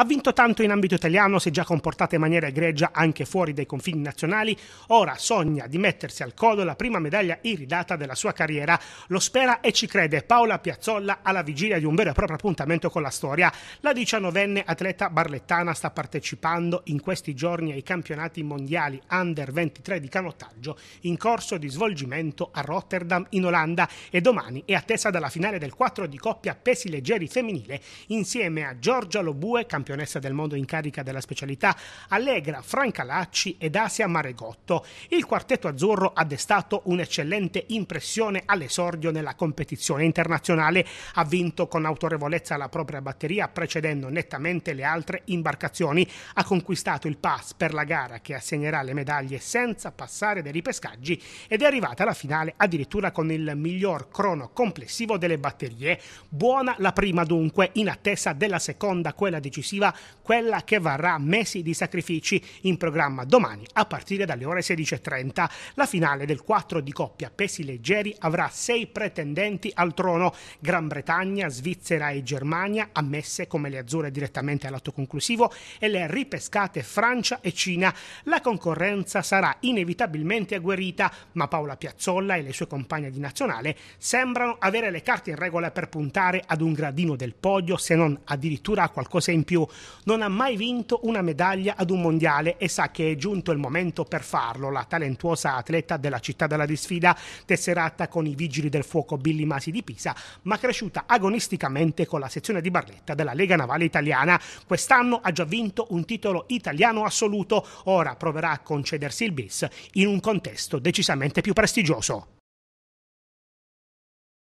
Ha vinto tanto in ambito italiano, si è già comportata in maniera egregia anche fuori dai confini nazionali. Ora sogna di mettersi al collo la prima medaglia iridata della sua carriera. Lo spera e ci crede Paola Piazzolla alla vigilia di un vero e proprio appuntamento con la storia. La diciannovenne atleta barlettana sta partecipando in questi giorni ai campionati mondiali under 23 di canottaggio in corso di svolgimento a Rotterdam in Olanda e domani è attesa dalla finale del 4 di coppia pesi leggeri femminile insieme a Giorgia Lobue, campione campionessa del mondo in carica della specialità Allegra Franca Lacci ed Asia Maregotto. Il quartetto azzurro ha destato un'eccellente impressione all'esordio nella competizione internazionale, ha vinto con autorevolezza la propria batteria precedendo nettamente le altre imbarcazioni, ha conquistato il pass per la gara che assegnerà le medaglie senza passare dei ripescaggi ed è arrivata alla finale addirittura con il miglior crono complessivo delle batterie. Buona la prima dunque, in attesa della seconda, quella decisiva lavorativa, quella che varrà mesi di sacrifici in programma domani a partire dalle ore 16.30. La finale del 4 di coppia pesi leggeri avrà sei pretendenti al trono, Gran Bretagna, Svizzera e Germania, ammesse come le azzurre direttamente all'atto conclusivo, e le ripescate Francia e Cina. La concorrenza sarà inevitabilmente agguerrita, ma Paola Piazzolla e le sue compagne di nazionale sembrano avere le carte in regola per puntare ad un gradino del podio, se non addirittura a qualcosa in più più, non ha mai vinto una medaglia ad un mondiale e sa che è giunto il momento per farlo. La talentuosa atleta della città della disfida, tesserata con i vigili del fuoco Billy Masi di Pisa, ma cresciuta agonisticamente con la sezione di Barletta della Lega Navale Italiana. Quest'anno ha già vinto un titolo italiano assoluto, ora proverà a concedersi il bis in un contesto decisamente più prestigioso.